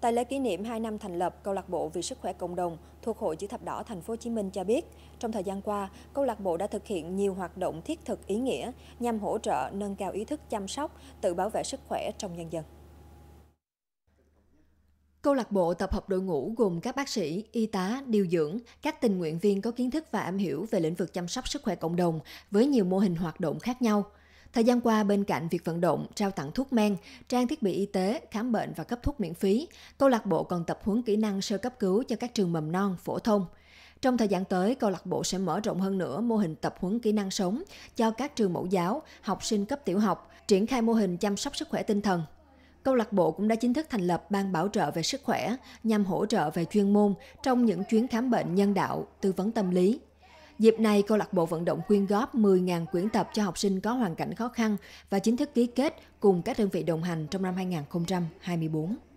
Tại lễ kỷ niệm 2 năm thành lập, câu lạc bộ vì sức khỏe cộng đồng thuộc Hội Chữ thập đỏ Thành phố Hồ Chí Minh cho biết, trong thời gian qua, câu lạc bộ đã thực hiện nhiều hoạt động thiết thực ý nghĩa nhằm hỗ trợ nâng cao ý thức chăm sóc, tự bảo vệ sức khỏe trong nhân dân. Câu lạc bộ tập hợp đội ngũ gồm các bác sĩ, y tá, điều dưỡng, các tình nguyện viên có kiến thức và am hiểu về lĩnh vực chăm sóc sức khỏe cộng đồng với nhiều mô hình hoạt động khác nhau – Thời gian qua, bên cạnh việc vận động, trao tặng thuốc men, trang thiết bị y tế, khám bệnh và cấp thuốc miễn phí, câu lạc bộ còn tập huấn kỹ năng sơ cấp cứu cho các trường mầm non, phổ thông. Trong thời gian tới, câu lạc bộ sẽ mở rộng hơn nữa mô hình tập huấn kỹ năng sống cho các trường mẫu giáo, học sinh cấp tiểu học, triển khai mô hình chăm sóc sức khỏe tinh thần. Câu lạc bộ cũng đã chính thức thành lập ban bảo trợ về sức khỏe nhằm hỗ trợ về chuyên môn trong những chuyến khám bệnh nhân đạo, tư vấn tâm lý, Dịp này, câu lạc bộ vận động quyên góp 10.000 quyển tập cho học sinh có hoàn cảnh khó khăn và chính thức ký kết cùng các đơn vị đồng hành trong năm 2024.